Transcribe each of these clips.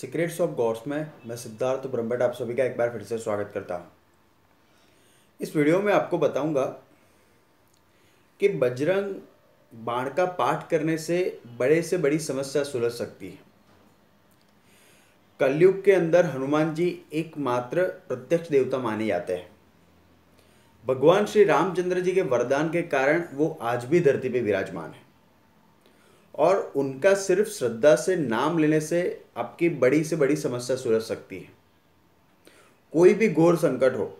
secrets of God's में मैं सिद्धार्थ ब्रह्मेट आप सभी का एक बार फिर से स्वागत करता हूँ इस वीडियो में आपको बताऊंगा कि बजरंग बाण का पाठ करने से बड़े से बड़ी समस्या सुलझ सकती है कलयुग के अंदर हनुमान जी एकमात्र प्रत्यक्ष देवता माने जाते हैं भगवान श्री रामचंद्र जी के वरदान के कारण वो आज भी धरती पर विराजमान है और उनका सिर्फ श्रद्धा से नाम लेने से आपकी बड़ी से बड़ी समस्या सुलझ सकती है कोई भी घोर संकट हो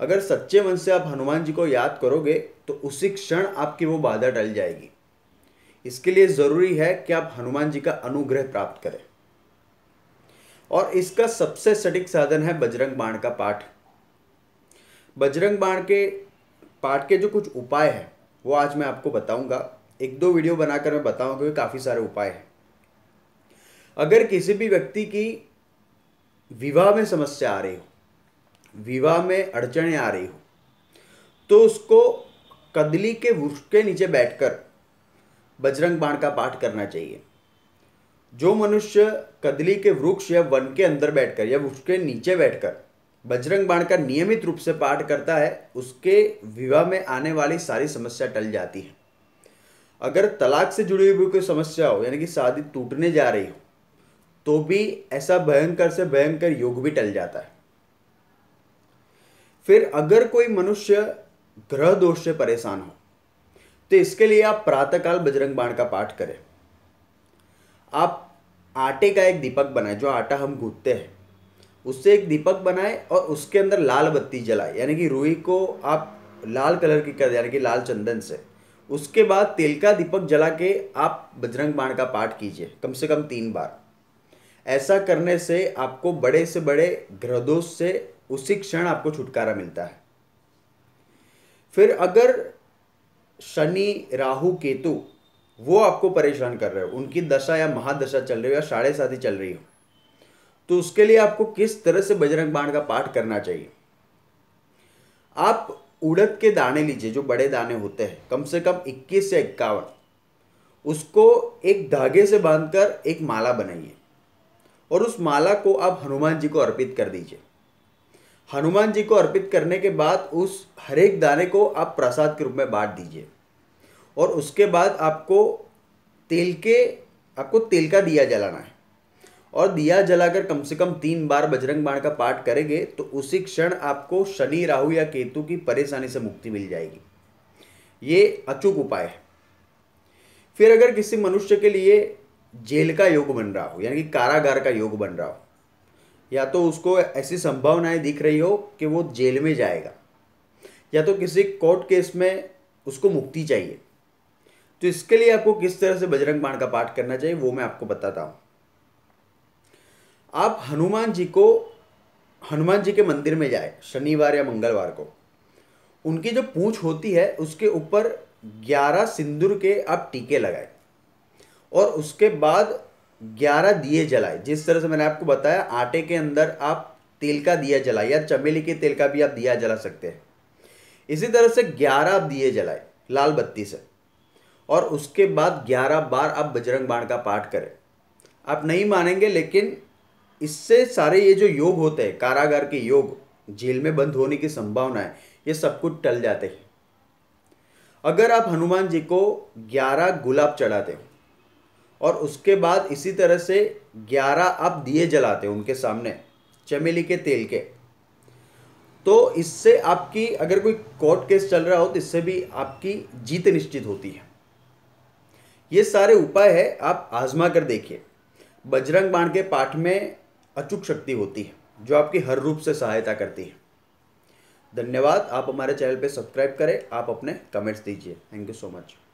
अगर सच्चे मन से आप हनुमान जी को याद करोगे तो उसी क्षण आपकी वो बाधा टल जाएगी इसके लिए ज़रूरी है कि आप हनुमान जी का अनुग्रह प्राप्त करें और इसका सबसे सटीक साधन है बजरंग बाण का पाठ बजरंग बाण के पाठ के जो कुछ उपाय हैं वो आज मैं आपको बताऊंगा एक दो वीडियो बनाकर मैं बताऊं क्योंकि काफ़ी सारे उपाय हैं अगर किसी भी व्यक्ति की विवाह में समस्या आ रही हो विवाह में अड़चने आ रही हो तो उसको कदली के वृक्ष के नीचे बैठकर बजरंग बाण का पाठ करना चाहिए जो मनुष्य कदली के वृक्ष या वन के अंदर बैठकर या वृक्ष के नीचे बैठकर बजरंग बाण का नियमित रूप से पाठ करता है उसके विवाह में आने वाली सारी समस्या टल जाती है अगर तलाक से जुड़ी हुई कोई समस्या हो यानी कि शादी टूटने जा रही हो तो भी ऐसा भयंकर से भयंकर योग भी टल जाता है फिर अगर कोई मनुष्य ग्रह दोष से परेशान हो तो इसके लिए आप प्रातःकाल बजरंग बाण का पाठ करें आप आटे का एक दीपक बनाए जो आटा हम गूंथते हैं उससे एक दीपक बनाए और उसके अंदर लाल बत्ती जलाए यानी कि रूई को आप लाल कलर की कर यानी कि लाल चंदन से उसके बाद तेल का दीपक जला के आप बजरंग बाण का पाठ कीजिए कम से कम तीन बार ऐसा करने से आपको बड़े से बड़े ग्रहदोष से उसी क्षण आपको छुटकारा मिलता है फिर अगर शनि राहु केतु वो आपको परेशान कर रहे हो उनकी दशा या महादशा चल रही हो या साढ़े साथी चल रही हो तो उसके लिए आपको किस तरह से बजरंग बाण का पाठ करना चाहिए आप उड़द के दाने लीजिए जो बड़े दाने होते हैं कम से कम 21 से इक्यावन उसको एक धागे से बांधकर एक माला बनाइए और उस माला को आप हनुमान जी को अर्पित कर दीजिए हनुमान जी को अर्पित करने के बाद उस हरेक दाने को आप प्रसाद के रूप में बांट दीजिए और उसके बाद आपको तेल के आपको तेल का दिया जलाना है और दिया जलाकर कम से कम तीन बार बजरंग बाण का पाठ करेंगे तो उसी क्षण आपको शनि राहु या केतु की परेशानी से मुक्ति मिल जाएगी ये अचूक उपाय है फिर अगर किसी मनुष्य के लिए जेल का योग बन रहा हो यानी कि कारागार का योग बन रहा हो या तो उसको ऐसी संभावनाएं दिख रही हो कि वो जेल में जाएगा या तो किसी कोर्ट केस में उसको मुक्ति चाहिए तो इसके लिए आपको किस तरह से बजरंग बाण का पाठ करना चाहिए वो मैं आपको बताता हूँ आप हनुमान जी को हनुमान जी के मंदिर में जाए शनिवार या मंगलवार को उनकी जो पूँछ होती है उसके ऊपर ग्यारह सिंदूर के आप टीके लगाए और उसके बाद ग्यारह दिए जलाए जिस तरह से मैंने आपको बताया आटे के अंदर आप तेल का दिया जलाए या चमेली के तेल का भी आप दिया जला सकते हैं इसी तरह से ग्यारह आप दिए जलाए लाल बत्ती से और उसके बाद ग्यारह बार आप बजरंग बाण का पाठ करें आप नहीं मानेंगे लेकिन इससे सारे ये जो योग होते हैं कारागार के योग जेल में बंद होने की संभावना है ये सब कुछ टल जाते हैं अगर आप हनुमान जी को ग्यारह गुलाब चढ़ाते हो और उसके बाद इसी तरह से ग्यारह आप दिए जलाते हो उनके सामने चमेली के तेल के तो इससे आपकी अगर कोई कोर्ट केस चल रहा हो तो इससे भी आपकी जीत निश्चित होती है ये सारे उपाय है आप आजमा कर देखिए बजरंग बाण के पाठ में अचूक शक्ति होती है जो आपकी हर रूप से सहायता करती है धन्यवाद आप हमारे चैनल पे सब्सक्राइब करें आप अपने कमेंट्स दीजिए थैंक यू सो मच